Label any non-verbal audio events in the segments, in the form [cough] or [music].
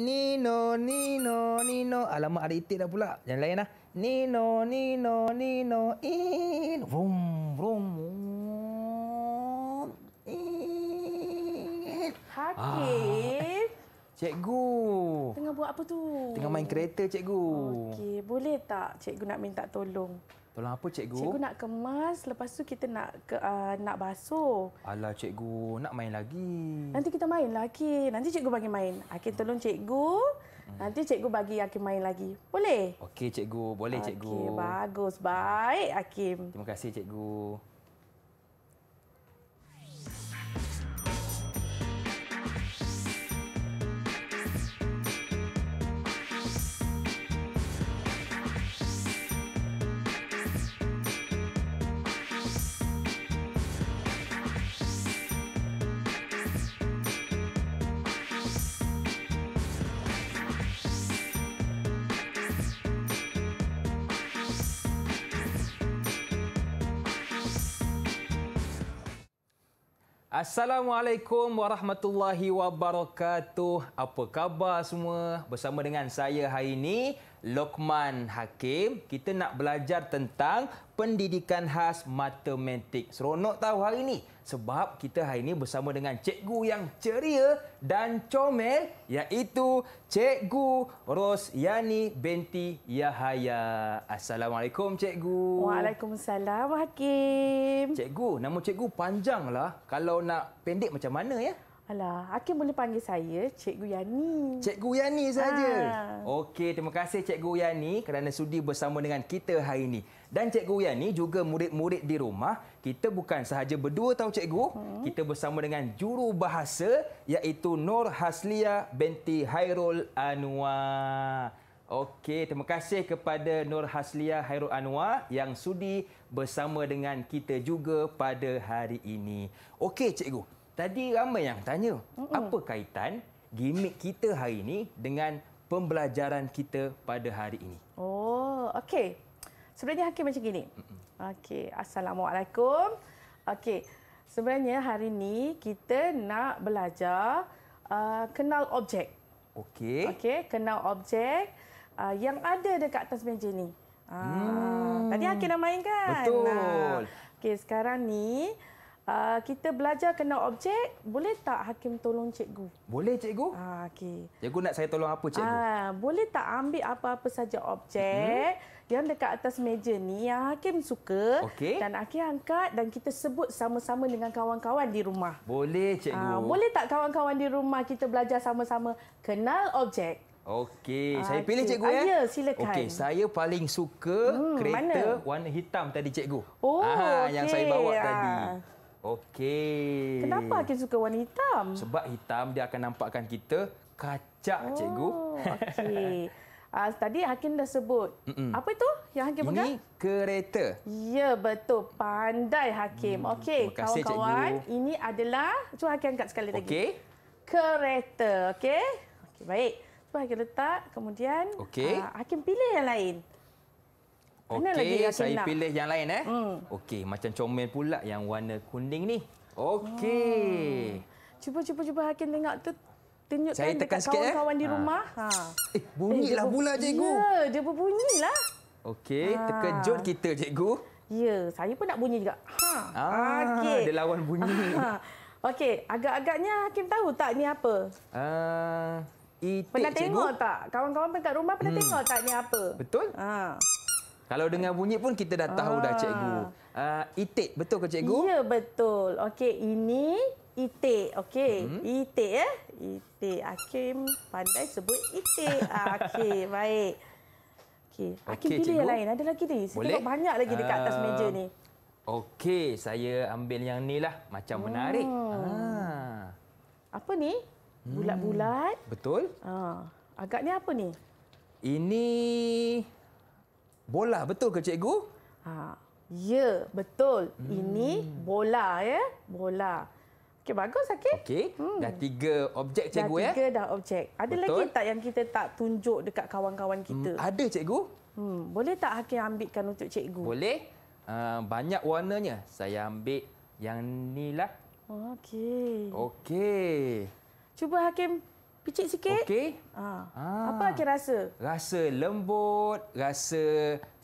Nino, Nino, Nino. Alamak, ada itik dah pula. Jangan lain lah. Nino, Nino, Nino, In. Vroom, vroom. In. Hakim. Ah. Cikgu. Tengah buat apa tu? Tengah main kereta, cikgu. Okey, boleh tak cikgu nak minta tolong? Tolong apa cikgu? Cikgu nak kemas, lepas tu kita nak ke, uh, nak basuh. Alah cikgu, nak main lagi. Nanti kita main lagi. Nanti cikgu bagi main. Akin tolong hmm. cikgu. Hmm. Nanti cikgu bagi Akin main lagi. Boleh? Okey cikgu, boleh cikgu. Okey, bagus. Baik Akin. Terima kasih cikgu. Assalamualaikum warahmatullahi wabarakatuh. Apa khabar semua? Bersama dengan saya hari ini, Lokman Hakim. Kita nak belajar tentang pendidikan khas matematik. Seronok tahu hari ini sebab kita hari ini bersama dengan cikgu yang ceria dan comel iaitu cikgu Rosyani binti Yahaya. Assalamualaikum cikgu. Waalaikumsalam Hakim. Cikgu, nama cikgu panjanglah kalau nak pendek macam mana ya? Alah, Hakim boleh panggil saya Cikgu Yani. Cikgu Yani ah. saja. Ha. Okey, terima kasih Cikgu Yani kerana sudi bersama dengan kita hari ini. Dan Cikgu Yani juga murid-murid di rumah. Kita bukan sahaja berdua tahu Cikgu. Hmm. Kita bersama dengan juru bahasa iaitu Nur Haslia binti Hairul Anwar. Okey, terima kasih kepada Nur Haslia Hairul Anwar yang sudi bersama dengan kita juga pada hari ini. Okey, Cikgu. Tadi ramai yang tanya, Mm-mm. apa kaitan gimmick kita hari ini dengan pembelajaran kita pada hari ini? Oh, okey. Sebenarnya Hakim macam gini. Okey, assalamualaikum. Okey. Sebenarnya hari ini kita nak belajar uh, kenal objek. Okey. Okey, kenal objek uh, yang ada dekat atas meja ni. Ah, hmm. tadi Hakim dah main kan? Betul. Okey, sekarang ni Ah, kita belajar kena objek, boleh tak hakim tolong cikgu? Boleh cikgu? Ah uh, Cikgu nak saya tolong apa cikgu? Ah boleh tak ambil apa-apa saja objek hmm. yang dekat atas meja ni yang hakim suka okay. dan hakim angkat dan kita sebut sama-sama dengan kawan-kawan di rumah. Boleh cikgu. Uh, boleh tak kawan-kawan di rumah kita belajar sama-sama kenal objek? Okey, ah, saya pilih okay. cikgu ya. Ah, ya, silakan. Okey, saya paling suka hmm, kereta mana? warna hitam tadi cikgu. Oh, ah, okay. yang saya bawa tadi. Ah. Okey. Kenapa Hakim suka warna hitam? Sebab hitam dia akan nampakkan kita kacak, oh, cikgu. Okey. Uh, [laughs] tadi Hakim dah sebut. Mm-mm. Apa itu yang Hakim pegang? Ini kereta. Ya, betul. Pandai Hakim. Hmm. Okey, kawan-kawan. Ini adalah... Cuba Hakim angkat sekali lagi. Kereta, okey? Okey, baik. Cuba Hakim letak. Kemudian okay. uh, ah, Hakim pilih yang lain. Okey, saya nak. pilih yang lain eh. Hmm. Okey, macam comel pula yang warna kuning ni. Okey. Hmm. Cuba cuba cuba Hakim tengok tu tunjuk saya tekan dekat sikit, eh. kawan-kawan eh. di ha. rumah. Ha. Eh, bunyilah eh, pula cikgu. Ya, dia berbunyilah. Okey, ha. terkejut kita cikgu. Ya, saya pun nak bunyi juga. Ha. Ah, okey. Dia lawan bunyi. [laughs] Ha. Okey, agak-agaknya Hakim tahu tak ni apa? Uh, pernah cikgu? tengok tak? Kawan-kawan dekat rumah pernah hmm. tengok tak ni apa? Betul. Ha. Kalau dengar bunyi pun kita dah tahu ah. dah cikgu. Uh, itik, betul ke cikgu? Ya, betul. Okey, ini itik. Okey, hmm. itik ya. Itik. Hakim pandai sebut itik. Ah, okey, [laughs] baik. Okey, Hakim okay, pilih yang lain. Ada lagi ni. Boleh? banyak lagi dekat atas uh, meja ni. Okey, saya ambil yang ni lah. Macam hmm. menarik. Ah. Apa ni? Hmm. Bulat-bulat. Hmm. Betul. Ah. Agaknya apa ni? Ini Bola, betul ke cikgu? Ha. Ya, betul. Hmm. Ini bola ya, bola. Okey, bagus okey. Okey. Hmm. Dah tiga objek cikgu ya. Dah tiga dah objek. Ada betul. lagi tak yang kita tak tunjuk dekat kawan-kawan hmm, kita? Hmm, ada cikgu. Hmm, boleh tak Hakim ambilkan untuk cikgu? Boleh. Uh, banyak warnanya. Saya ambil yang ni lah. Okey. Okey. Cuba Hakim Picit sikit. Okey. Ha. Ah. Apa Akin rasa? Rasa lembut, rasa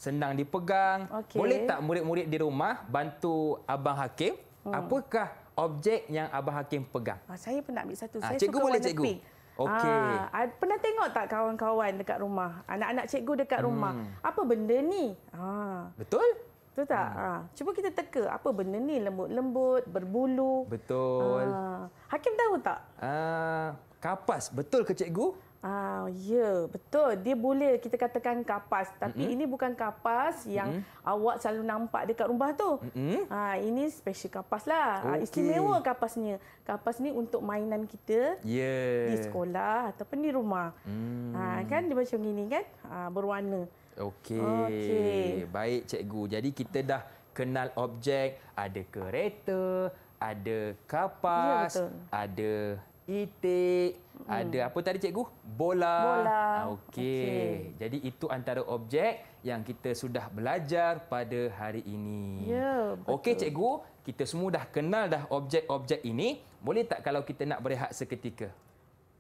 senang dipegang. Okay. Boleh tak murid-murid di rumah bantu Abang Hakim? Hmm. Apakah objek yang Abang Hakim pegang? Ah, saya pun nak ambil satu. Ah, saya cikgu boleh cikgu? Pink. Ah, Okey. Ah, pernah tengok tak kawan-kawan dekat rumah? Anak-anak cikgu dekat hmm. rumah. Apa benda ni? Ah. Betul? Betul tak? Hmm. Ah. Cuba kita teka. Apa benda ni lembut-lembut, berbulu. Betul. Ah. Hakim tahu tak? Haa... Ah kapas betul ke cikgu Ah ya betul dia boleh kita katakan kapas tapi mm-hmm. ini bukan kapas yang mm-hmm. awak selalu nampak dekat rumah tu. Mm-hmm. Ah ini special kapas lah. Ah, okay. Istimewa kapasnya. Kapas ni untuk mainan kita yeah. di sekolah ataupun di rumah. Mm. Ah kan dia macam gini kan? Ah berwarna. Okey. Okay. Baik cikgu. Jadi kita dah kenal objek ada kereta, ada kapas, ya, ada itik. Hmm. Ada apa tadi cikgu? Bola. Bola. Ah, okey. Okay. Jadi itu antara objek yang kita sudah belajar pada hari ini. Ya. Yeah, Okey cikgu, kita semua dah kenal dah objek-objek ini. Boleh tak kalau kita nak berehat seketika?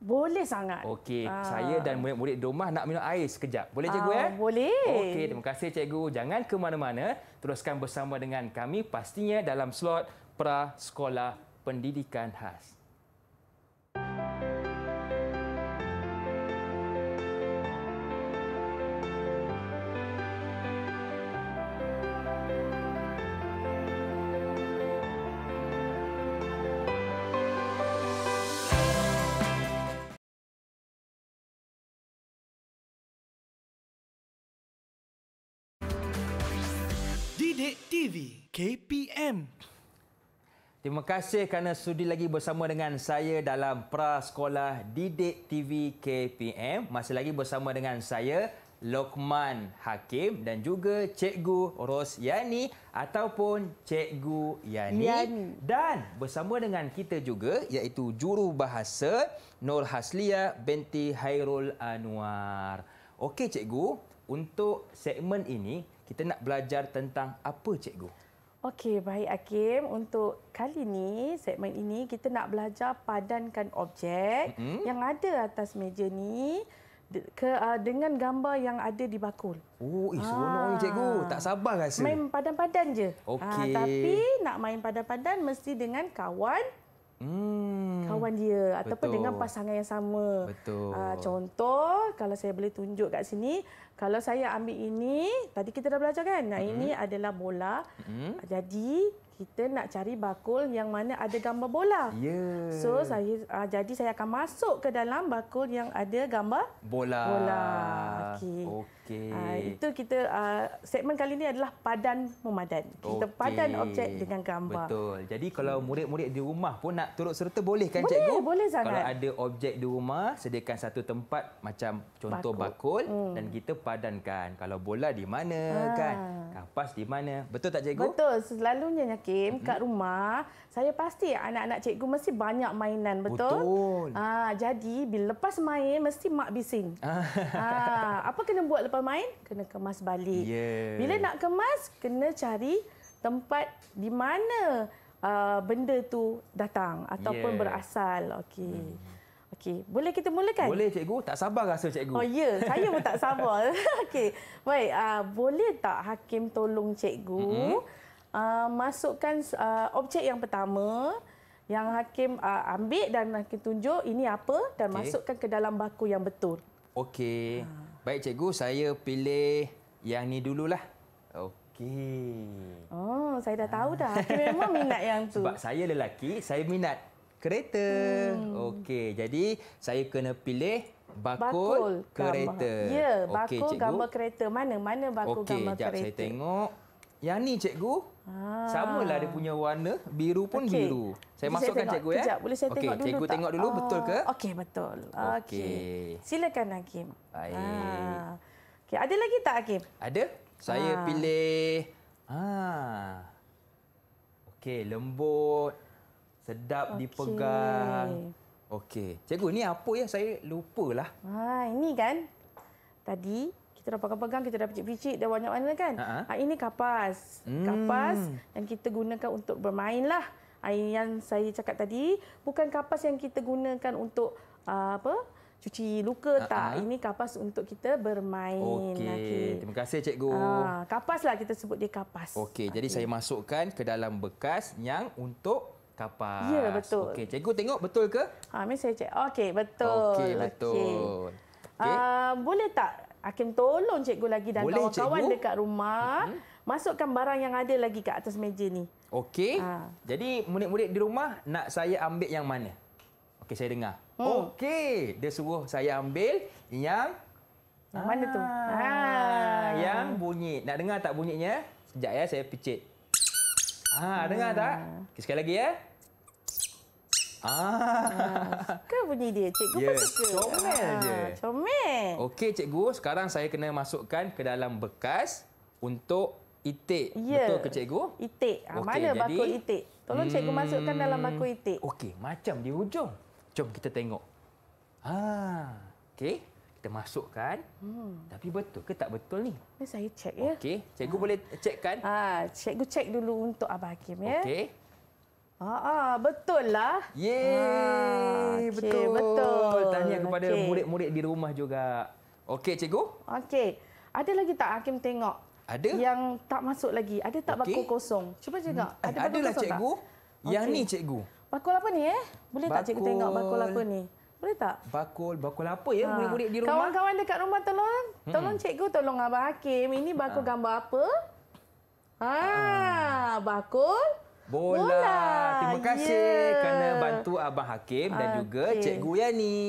Boleh sangat. Okey, ah. saya dan murid-murid domah nak minum air sekejap. Boleh cikgu ya? Boleh. Okey, terima kasih cikgu. Jangan ke mana-mana. Teruskan bersama dengan kami pastinya dalam slot Prasekolah Pendidikan Khas. Cik TV KPM. Terima kasih kerana sudi lagi bersama dengan saya dalam Prasekolah Didik TV KPM. Masih lagi bersama dengan saya Lokman Hakim dan juga Cikgu Ros Yani ataupun Cikgu Yani. Yani. Dan bersama dengan kita juga iaitu Juru Bahasa Nur Haslia binti Hairul Anwar. Okey Cikgu, untuk segmen ini kita nak belajar tentang apa cikgu? Okey, baik Hakim. Untuk kali ini, segmen ini kita nak belajar padankan objek mm -hmm. yang ada atas meja ni ke, uh, dengan gambar yang ada di bakul. Oh, eh, seronok ah. ni cikgu. Tak sabar rasa. Main padan-padan je. Ah, okay. tapi nak main padan-padan mesti dengan kawan Hmm. Kawan dia ataupun Betul. dengan pasangan yang sama. Betul. Uh, contoh kalau saya boleh tunjuk kat sini, kalau saya ambil ini, tadi kita dah belajar kan? Nah, hmm ini adalah bola. hmm Jadi kita nak cari bakul yang mana ada gambar bola. Ya. So saya uh, jadi saya akan masuk ke dalam bakul yang ada gambar bola. Bola. Okey. Okey. Uh, itu kita uh, segmen kali ini adalah padan memadan. Kita padan objek dengan gambar. Betul. Jadi kalau murid-murid di rumah pun nak turut serta boleh kan boleh, cikgu? Boleh, boleh sangat. Kalau ada objek di rumah, sediakan satu tempat macam contoh bakul, bakul hmm. dan kita padankan. Kalau bola di mana ha. kan? Kapas di mana? Betul tak cikgu? Betul. Selalunya Hakim, hmm. kat rumah, saya pasti anak-anak cikgu mesti banyak mainan, betul? Betul. Ha, jadi, bila lepas main, mesti mak bising. ha, [laughs] apa kena buat lepas main? Kena kemas balik. Yeah. Bila nak kemas, kena cari tempat di mana uh, benda tu datang ataupun yeah. berasal. Okey. Hmm. Okey, boleh kita mulakan? Boleh cikgu, tak sabar rasa cikgu. Oh ya, saya pun tak sabar. [laughs] Okey. Baik, uh, boleh tak Hakim tolong cikgu mm-hmm uh, masukkan uh, objek yang pertama yang hakim uh, ambil dan hakim tunjuk ini apa dan okay. masukkan ke dalam baku yang betul. Okey. Baik cikgu, saya pilih yang ni dululah. Okey. Oh, saya dah tahu dah. Hakim memang minat yang tu. Sebab saya lelaki, saya minat kereta. Hmm. Okey, jadi saya kena pilih bakul, bakul kereta. Gambar. Ya, bakul okay, gambar kereta. Mana ya, mana bakul okay, gambar kereta? Okey, saya tengok. Yang ni cikgu, ha. lah dia punya warna, biru pun okay. biru. Saya Jadi masukkan saya cikgu ya. Kejap, boleh saya okay. tengok dulu cikgu tak? tengok dulu, oh, betul ke? Okey, betul. Okey. Okay. Silakan Hakim. Baik. Ha. Ah. Okay. Ada lagi tak Hakim? Ada. Saya ha. pilih... Ha. Okey, lembut. Sedap okay. dipegang. Okey. Cikgu, ni apa ya? Saya lupalah. Ha, ini kan tadi kita dah pegang-pegang, kita dah picit-picit, dah banyak warna kan. Ha, ha. Ah, ini kapas. Hmm. Kapas yang kita gunakan untuk bermain lah. Ah, yang saya cakap tadi, bukan kapas yang kita gunakan untuk ah, apa? cuci luka uh ha, -huh. tak ha. ini kapas untuk kita bermain okey terima kasih cikgu ah uh, kapaslah kita sebut dia kapas okey okay. jadi saya masukkan ke dalam bekas yang untuk kapas ya betul okey cikgu tengok betul ke ha uh, saya cek okey betul okey betul okey okay. uh, boleh tak Hakim tolong cikgu lagi dan Boleh, kawan-kawan cikgu. dekat rumah uh-huh. masukkan barang yang ada lagi ke atas meja ni. Okey. Ha. Jadi murid-murid di rumah nak saya ambil yang mana? Okey saya dengar. Hmm. Okey, dia suruh saya ambil yang yang mana tu? Ah, ha, yang bunyi. Nak dengar tak bunyinya? sejak ya, saya picit. Ha, dengar tak? Hmm. Okay, sekali lagi ya. Ah. Suka ah. bunyi dia, cikgu yeah. pun suka. Comel ah. je. Comel. Okey, cikgu. Sekarang saya kena masukkan ke dalam bekas untuk itik. Yeah. Betul ke, cikgu? Itik. Ah, okay, mana jadi... bakul itik? Tolong cikgu hmm. masukkan dalam bakul itik. Okey, macam di hujung. Jom kita tengok. Ah. Okey, kita masukkan. Hmm. Tapi betul ke tak betul ni? Ini saya cek ya. Okey, cikgu ah. boleh cekkan. Ah, cikgu cek dulu untuk Abah Hakim ya. Okey. Ah, ah betul lah. Ye, ah, okay, betul. betul. Tanya kepada murid-murid okay. di rumah juga. Okey, cikgu? Okey. Ada lagi tak Hakim tengok? Ada. Yang tak masuk lagi. Ada tak okay. bakul kosong? Cuba hmm. cakap. Ada eh, bakul Adalah kosong cikgu. tak? Adalah cikgu. Yang ni cikgu. Bakul apa ni eh? Boleh bakul... tak cikgu tengok bakul apa ni? Boleh tak? Bakul, bakul apa ya ah. murid-murid ha. di rumah? Kawan-kawan dekat rumah tolong. Hmm. Tolong cikgu tolong Abang Hakim. Ini bakul ha. gambar apa? Ha, ha. bakul. Bola. bola. Terima kasih yeah. kerana bantu Abang Hakim okay. dan juga Cikgu Yani.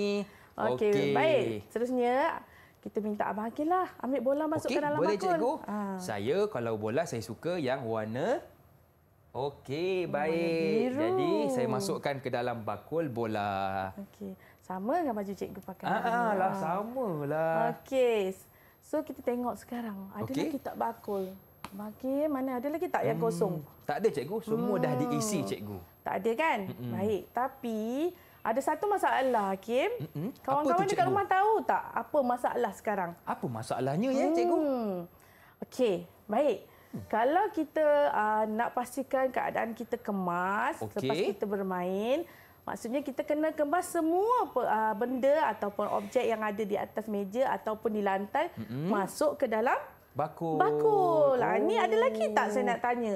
Okey, okay. baik. Seterusnya, kita minta Abang Hakim lah ambil bola masuk okay. ke dalam bakul. Okey, boleh Cikgu. Ha. Saya kalau bola, saya suka yang warna... Okey, baik. Biru. Jadi, saya masukkan ke dalam bakul bola. Okey. Sama dengan baju cikgu pakai? Ah, ah lah, sama lah. Okey. So, kita tengok sekarang. Ada okay. lagi bakul? Okey, mana ada lagi tak yang hmm, kosong? tak ada cikgu, semua hmm. dah diisi hmm. cikgu. Tak ada kan? Hmm-mm. Baik, tapi ada satu masalah Kim. Kawan-kawan dekat rumah tahu tak apa masalah sekarang? Apa masalahnya hmm. ya cikgu? Hmm. Okey, baik. Hmm. Kalau kita uh, nak pastikan keadaan kita kemas okay. lepas kita bermain, maksudnya kita kena kemas semua uh, benda ataupun objek yang ada di atas meja ataupun di lantai hmm. masuk ke dalam Bakul. Bakul. Oh. Ha, ada lagi tak saya nak oh. tanya?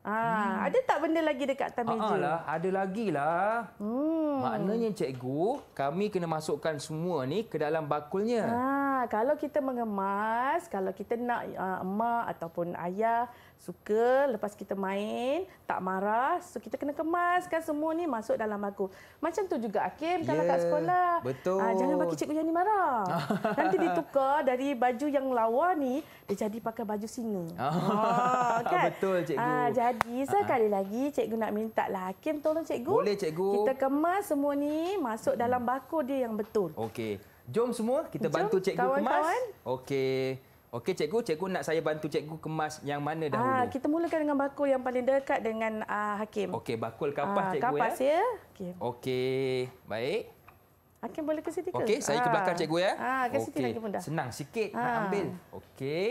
Ha, hmm. Ada tak benda lagi dekat atas meja? Ha, ada lagi lah. Hmm. Maknanya cikgu, kami kena masukkan semua ni ke dalam bakulnya. Ha, kalau kita mengemas, kalau kita nak uh, emak ataupun ayah, suka lepas kita main tak marah so kita kena kemaskan semua ni masuk dalam aku macam tu juga Hakim kalau yeah, kat sekolah ah, betul. Aa, jangan bagi cikgu ni marah [laughs] nanti ditukar dari baju yang lawa ni dia jadi pakai baju singa oh, [laughs] kan? betul cikgu Aa, jadi sekali uh lagi cikgu nak minta lah Hakim tolong cikgu boleh cikgu kita kemas semua ni masuk dalam bakul dia yang betul okey jom semua kita jom, bantu cikgu kawan-kawan. kemas okey Okey cikgu, cikgu nak saya bantu cikgu kemas yang mana ah, dahulu? Ah, kita mulakan dengan bakul yang paling dekat dengan ah, hakim. Okey, bakul kapas ah, cikgu ya? kapas, ya. Okey. Okey. Baik. Hakim boleh ke sini ke? Okey, saya ah. ke belakang cikgu ya. Ah, ke sini okay. lagi pun dah. Senang sikit ah. nak ambil. Okey.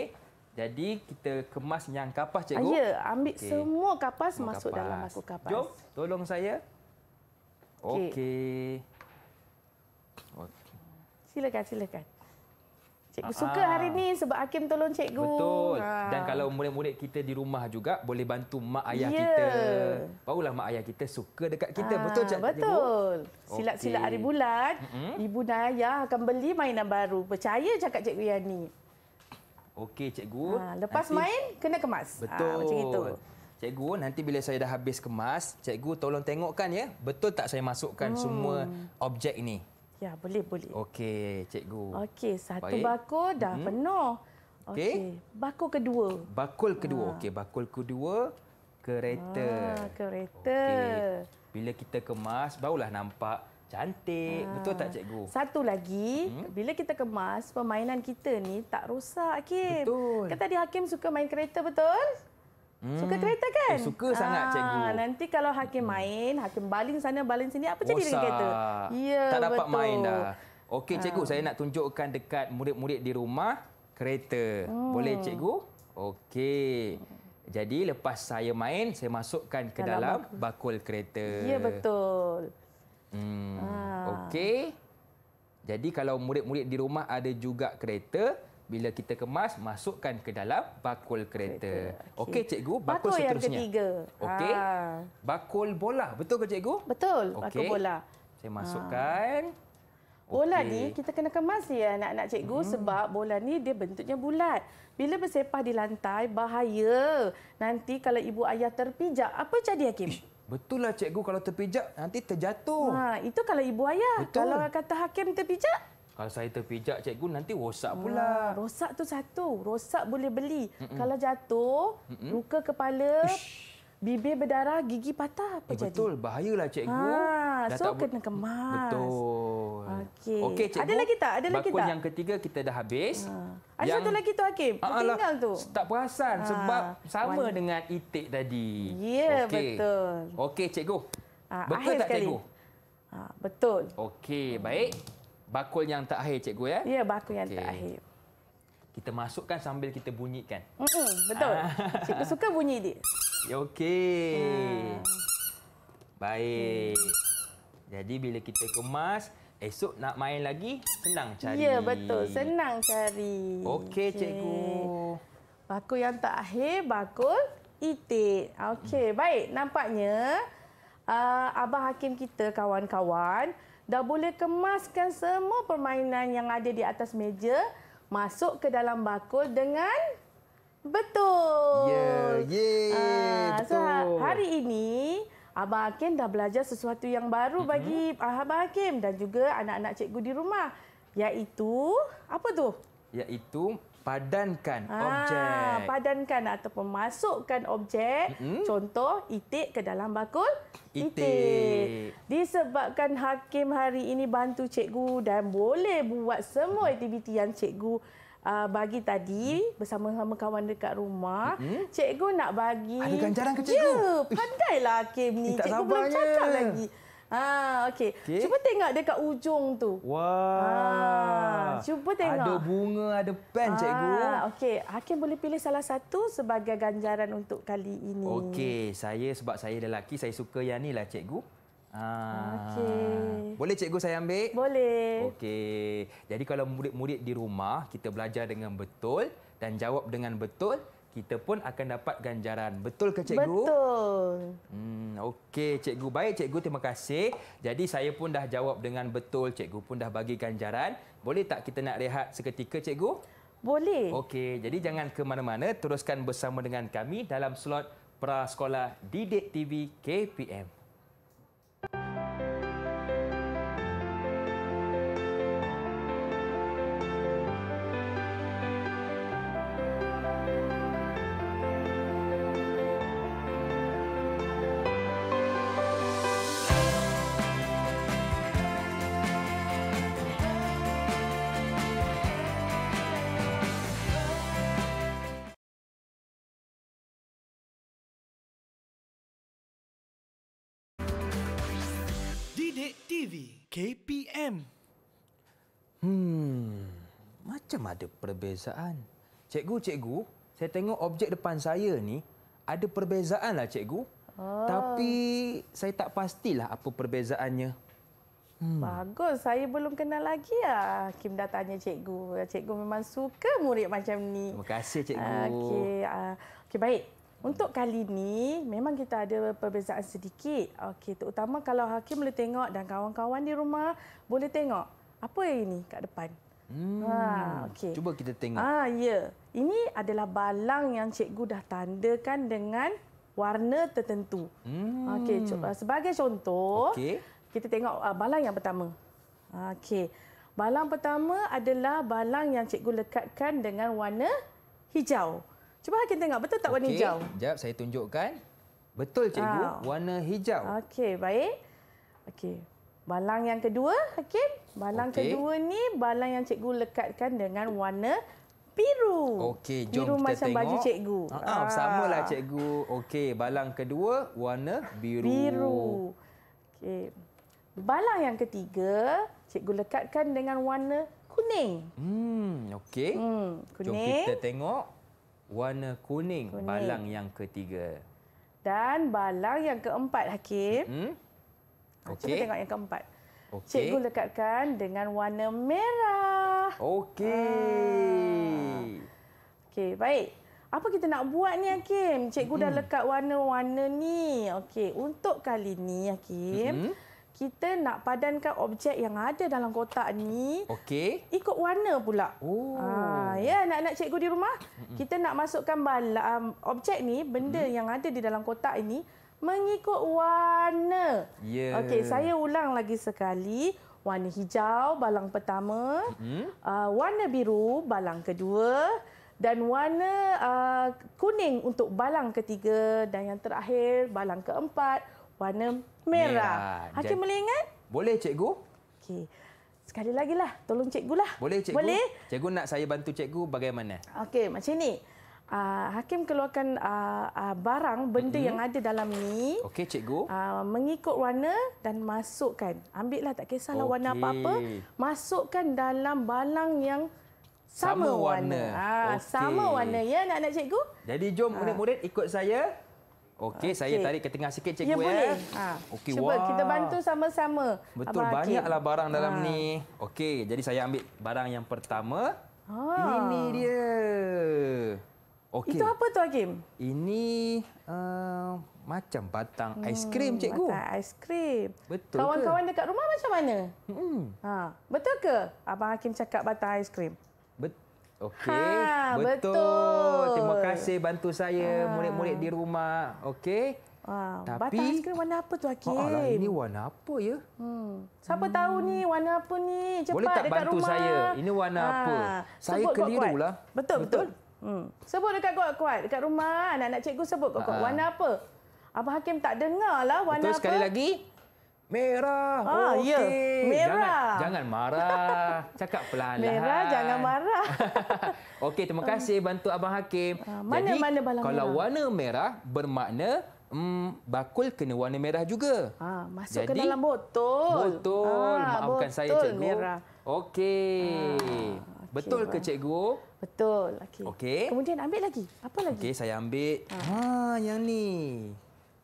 Jadi kita kemas yang kapas ah, cikgu. Ya, ambil okay. semua kapas semua masuk kapas. dalam bakul kapas. Jom, tolong saya. Okey. Okey. Okay. Silakan, silakan. Cikgu ah. suka hari ni sebab Hakim tolong cikgu. Betul. Ah. Dan kalau murid-murid kita di rumah juga boleh bantu mak ayah yeah. kita. Barulah mak ayah kita suka dekat kita. Aa, ah, betul cikgu? Betul. Silap-silap okay. hari bulan, mm-hmm. ibu dan ayah akan beli mainan baru. Percaya cakap cikgu Yani. Okey cikgu. Aa, lepas nanti... main, kena kemas. Betul. Aa, macam itu. Cikgu, nanti bila saya dah habis kemas, cikgu tolong tengokkan ya. Betul tak saya masukkan mm. semua objek ni? Ya, boleh, boleh. Okey, cikgu. Okey, satu Baik. bakul dah hmm. penuh. Okey. Okay. Bakul kedua. Bakul kedua. Ha. Okey, bakul kedua kereta. Ha, kereta. Okay. Bila kita kemas barulah nampak cantik. Ha. Betul tak cikgu? Satu lagi, hmm. bila kita kemas permainan kita ni tak rosak, Hakim. Betul. Kan tadi Hakim suka main kereta, betul? Hmm. Suka kereta kan? Eh, suka sangat Aa, ah, cikgu. Nanti kalau hakim hmm. main, hakim baling sana, baling sini, apa Wasa. jadi dengan kereta? Ya, tak dapat betul. main dah. Okey ah. cikgu, Aa. saya nak tunjukkan dekat murid-murid di rumah kereta. Hmm. Boleh cikgu? Okey. Jadi lepas saya main, saya masukkan ke dalam, dalam bakul kereta. Ya, betul. Hmm. Ah. Okey. Jadi kalau murid-murid di rumah ada juga kereta, bila kita kemas masukkan ke dalam bakul kereta. Okey okay, cikgu, bakul, bakul seterusnya. Bakul yang ketiga. Okey. Ha. Bakul bola. Betul ke cikgu? Betul, okay. bola. Saya masukkan. Okay. Ha. Bola ni kita kena kemas ya anak-anak cikgu hmm. sebab bola ni dia bentuknya bulat. Bila bersepah di lantai bahaya. Nanti kalau ibu ayah terpijak apa jadi Hakim? Ish. Betul lah cikgu kalau terpijak nanti terjatuh. Ha, itu kalau ibu ayah. Betul. Kalau kata hakim terpijak? Kalau saya terpijak cikgu nanti rosak ah, pula. rosak tu satu, rosak boleh beli. Mm-mm. Kalau jatuh, Mm-mm. luka kepala, bibir berdarah, gigi patah apa eh, jadi? Betul, bahayalah cikgu. Ah, so tak kena kemas. Betul. Okey. Okey cikgu. Ada lagi tak? Ada lagi bakun tak? yang ketiga kita dah habis. Ah. Ada yang... satu lagi tu Hakim, ah, tinggal ah, tu. Tak perasan ah, sebab sama wani. dengan itik tadi. Ya, yeah, okay. betul. Okey cikgu. Ah, betul tak sekali. cikgu? Ah, betul. Okey, baik. Hmm bakul yang tak terakhir cikgu ya. Ya, bakul yang okay. terakhir. Kita masukkan sambil kita bunyikan. Mm -mm, betul. [laughs] cikgu suka bunyi dia. Ya okey. Hmm. Baik. Hmm. Jadi bila kita kemas, esok nak main lagi senang cari. Ya, betul. Senang cari. Okey okay. cikgu. Bakul yang tak terakhir bakul itik. Okey, hmm. baik. Nampaknya uh, abang hakim kita kawan-kawan dah boleh kemaskan semua permainan yang ada di atas meja masuk ke dalam bakul dengan betul. Ye, yeah, yeah, ha, uh, betul. hari ini Abang Hakim dah belajar sesuatu yang baru mm -hmm. bagi ah, Abang Hakim dan juga anak-anak cikgu di rumah. Iaitu, apa tu? Iaitu padankan ha, objek. Padankan atau memasukkan objek. Mm -hmm. Contoh, itik ke dalam bakul. Itik. itik. Disebabkan hakim hari ini bantu cikgu dan boleh buat semua aktiviti yang cikgu uh, bagi tadi bersama-sama kawan dekat rumah. -hmm. Cikgu nak bagi... Ada ganjaran ke ya, cikgu? Ya, pandailah hakim ni. Eh, cikgu sabarnya. belum cakap lagi. Ya, pandailah Ah, okey. Okay. Cuba tengok dekat ujung tu. Wah. Ha, cuba tengok. Ada bunga, ada pen, ha, cikgu. Okey, Hakim boleh pilih salah satu sebagai ganjaran untuk kali ini. Okey, saya sebab saya lelaki, saya suka yang ni lah, cikgu. Ah. Okey. Boleh cikgu saya ambil? Boleh. Okey. Jadi kalau murid-murid di rumah kita belajar dengan betul dan jawab dengan betul, kita pun akan dapat ganjaran. Betul ke cikgu? Betul. Hmm, okey cikgu. Baik cikgu, terima kasih. Jadi saya pun dah jawab dengan betul, cikgu pun dah bagi ganjaran. Boleh tak kita nak rehat seketika cikgu? Boleh. Okey, jadi jangan ke mana-mana, teruskan bersama dengan kami dalam slot prasekolah Didik TV KPM. Bukit TV KPM. Hmm, macam ada perbezaan. Cikgu, cikgu, saya tengok objek depan saya ni ada perbezaan lah cikgu. Oh. Tapi saya tak pastilah apa perbezaannya. Hmm. Bagus, saya belum kenal lagi ya Kim dah tanya cikgu. Cikgu memang suka murid macam ni. Terima kasih cikgu. Ah, okey, uh, baik. Untuk kali ini, memang kita ada perbezaan sedikit. Okey, terutama kalau hakim boleh tengok dan kawan-kawan di rumah boleh tengok. Apa yang ini kat depan? Hmm. Ha, okey. Cuba kita tengok. Ah, ya. Ini adalah balang yang cikgu dah tandakan dengan warna tertentu. Hmm. Okey, cuba ah, sebagai contoh. Okey. Kita tengok uh, balang yang pertama. Ah, okey. Balang pertama adalah balang yang cikgu lekatkan dengan warna hijau. Cuba Hakim tengok, betul tak warna okay. hijau? Sekejap, saya tunjukkan. Betul, Cikgu. Ha. Warna hijau. Okey, baik. Okey. Balang yang kedua, Hakim. Balang okay. kedua ni balang yang Cikgu lekatkan dengan warna biru. Okey, jom biru kita tengok. Biru macam baju Cikgu. Ah, ah, ah. sama lah Cikgu. Okey, balang kedua warna biru. Biru. Okey. Balang yang ketiga, Cikgu lekatkan dengan warna kuning. Hmm, okey. Hmm, kuning. Jom kita tengok warna kuning, kuning balang yang ketiga. Dan balang yang keempat Hakim. Hmm. Okey. Kita tengok yang keempat. Okay. Cikgu lekatkan dengan warna merah. Okey. Ah. Okey, baik. Apa kita nak buat ni Hakim? Cikgu hmm. dah lekat warna-warna ni. Okey, untuk kali ni Hakim. Hmm kita nak padankan objek yang ada dalam kotak ni okey ikut warna pula oh ha ya nak nak cikgu di rumah kita nak masukkan bala, um, objek ni benda hmm. yang ada di dalam kotak ini mengikut warna yeah. okey saya ulang lagi sekali warna hijau balang pertama hmm. uh, warna biru balang kedua dan warna uh, kuning untuk balang ketiga dan yang terakhir balang keempat warna merah. merah. Hakim boleh ingat? Boleh, cikgu. Okey. Sekali lagi lah, tolong cikgu lah. Boleh, cikgu? Boleh. Cikgu nak saya bantu cikgu bagaimana? Okey, macam ni. Uh, Hakim keluarkan uh, uh, barang, benda -hmm. yang ada dalam ni. Okey, cikgu. Uh, mengikut warna dan masukkan. Ambil lah, tak kisahlah okay. warna apa-apa. Masukkan dalam balang yang sama, sama warna. warna. Ha, okay. Sama warna, ya anak-anak cikgu? Jadi, jom murid-murid ikut saya. Okey, okay. Ah, saya tarik ke tengah sikit ya, cikgu ya. Ya boleh. Ah, okay, Cuba wah. kita bantu sama-sama. Betul, Abang banyaklah Hakim. barang dalam ha. ni. Okey, jadi saya ambil barang yang pertama. Ha. Ini dia. Okay. Itu apa tu Hakim? Ini uh, macam batang hmm, aiskrim cikgu. Batang aiskrim. Betul ke? Kawan-kawan dekat rumah macam mana? Hmm. Ha. Betul ke Abang Hakim cakap batang aiskrim? Betul. Okey, ha, betul. betul. Terima kasih bantu saya ha. murid-murid di rumah. Okey. Wow, ah, Tapi, batang aiskrim warna apa tu Hakim? Ha, ah, alah, ini warna apa ya? Hmm. Siapa hmm. tahu ni warna apa ni? Cepat Boleh tak bantu rumah. saya? Ini warna ha. apa? Saya sebut keliru kuat-kuat. lah. Betul, betul. betul. Hmm. Sebut dekat kuat-kuat. Dekat rumah anak-anak cikgu sebut kuat-kuat. Ha. Warna apa? Abah Hakim tak dengar lah warna betul, apa. Betul sekali lagi. Merah. Ah, okay. ya. Merah. Jangan, jangan marah. Cakap pelan-pelan. Merah, jangan marah. [laughs] Okey, terima kasih bantu Abang Hakim. Ah, mana-mana balang Kalau merah. warna merah bermakna Hmm, bakul kena warna merah juga. Ha, masuk Jadi, ke dalam botol. Botol. Ha, ah, Maafkan botol saya, Cikgu. merah. Okey. Ha, okay, Betul ke, Cikgu? Betul. Okey. Okay. Kemudian ambil lagi. Apa lagi? Okey, saya ambil. Ha. ha, yang ni.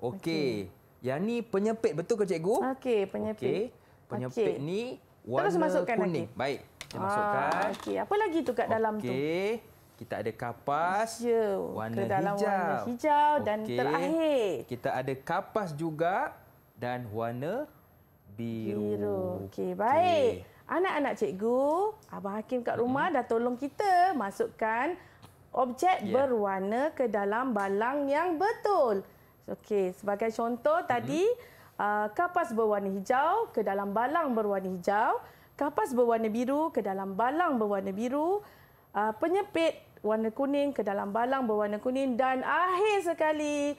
Okey. Okay. Yang ni penyepit betul ke cikgu? Okey, penyepit. Okey. Penyepit okay. ni warna Terus masukkan kuning. Lagi. Baik. Kita ah, masukkan. Okey, apa lagi tu kat dalam tu? Okey. Kita ada kapas ya, warna, hijau. warna hijau dan okay. terakhir. Kita ada kapas juga dan warna biru. biru. Okey, baik. Anak-anak okay. cikgu, Abang Hakim kat rumah hmm. dah tolong kita masukkan objek yeah. berwarna ke dalam balang yang betul. Okey, sebagai contoh mhm. tadi uh, kapas berwarna hijau ke dalam balang berwarna hijau, kapas berwarna biru ke dalam balang berwarna biru, uh, penyepit warna kuning ke dalam balang berwarna kuning dan akhir sekali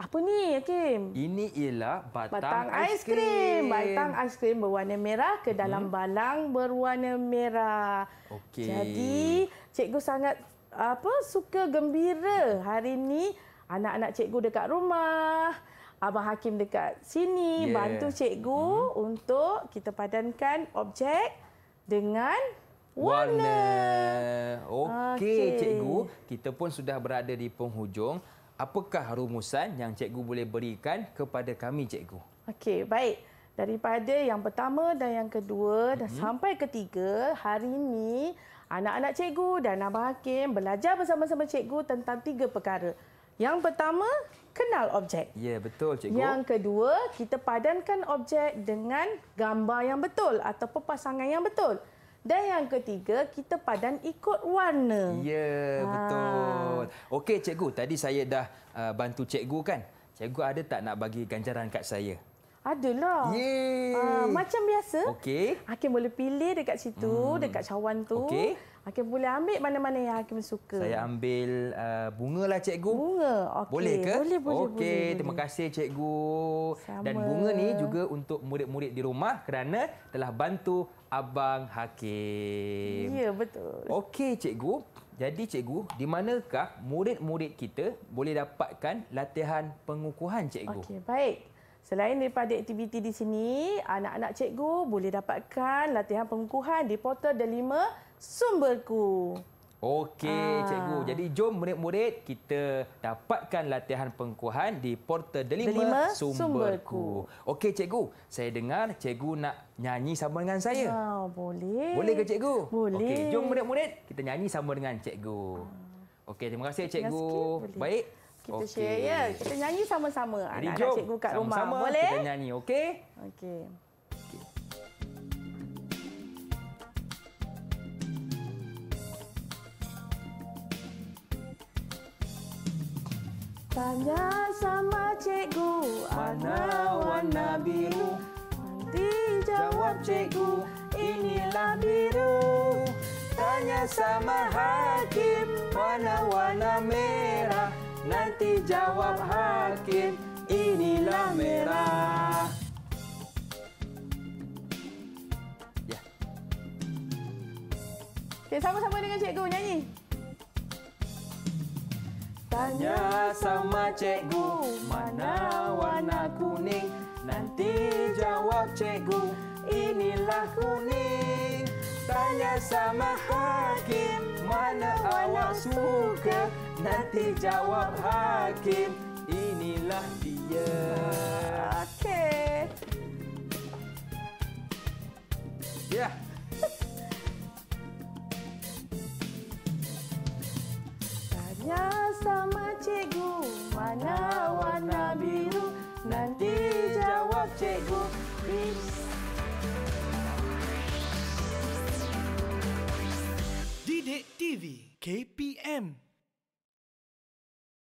apa ni Hakim? Ini ialah batang, batang aiskrim. Batang aiskrim berwarna merah ke mhm. dalam hmm. balang berwarna merah. Okey. Jadi cikgu sangat apa suka gembira hari ini anak-anak cikgu dekat rumah, abah Hakim dekat sini yeah. bantu cikgu mm -hmm. untuk kita padankan objek dengan warna. warna. Okey, okay. cikgu. Kita pun sudah berada di penghujung. Apakah rumusan yang cikgu boleh berikan kepada kami, cikgu? Okey, baik. Daripada yang pertama dan yang kedua mm -hmm. dan mm-hmm. sampai ketiga, hari ini anak-anak cikgu dan abah Hakim belajar bersama-sama cikgu tentang tiga perkara. Yang pertama, kenal objek. Ya, betul cikgu. Yang kedua, kita padankan objek dengan gambar yang betul atau pasangan yang betul. Dan yang ketiga, kita padan ikut warna. Ya, ha. betul. Ha. Okey cikgu, tadi saya dah uh, bantu cikgu kan. Cikgu ada tak nak bagi ganjaran kat saya? Adalah. Yeay. Uh, macam biasa. Okey. Hakim boleh pilih dekat situ, hmm. dekat cawan tu. Okey. Hakim boleh ambil mana-mana yang Hakim suka. Saya ambil uh, bunga lah cikgu. Bunga, okay. Boleh ke? Boleh, boleh. Okey, terima kasih cikgu. Sama. Dan bunga ni juga untuk murid-murid di rumah kerana telah bantu Abang Hakim. Ya, betul. Okey cikgu. Jadi cikgu, di manakah murid-murid kita boleh dapatkan latihan pengukuhan cikgu? Okey, baik. Selain daripada aktiviti di sini, anak-anak cikgu boleh dapatkan latihan pengukuhan di portal Delima sumberku. Okey, ah. cikgu. Jadi jom murid-murid kita dapatkan latihan pengkuhan di Porter Delima, Delima Sumberku. sumberku. Okey, cikgu. Saya dengar cikgu nak nyanyi sama dengan saya. Ah, boleh. Boleh ke cikgu? Boleh. Okey, jom murid-murid kita nyanyi sama dengan cikgu. Okey, terima kasih cikgu. Sikit, Baik. Kita okay. share ya. Kita nyanyi sama-sama anak-anak cikgu kat sama -sama rumah. Sama-sama kita nyanyi, okey? Okey. Tanya sama cikgu Mana warna biru Nanti jawab cikgu Inilah biru Tanya sama hakim Mana warna merah Nanti jawab hakim Inilah merah ya. Okay, sama-sama dengan cikgu nyanyi. Tanya sama cikgu Mana warna kuning Nanti jawab cikgu Inilah kuning Tanya sama hakim Mana awak suka Nanti jawab hakim Inilah dia Okey sama cikgu Mana warna biru Nanti jawab cikgu Didik TV KPM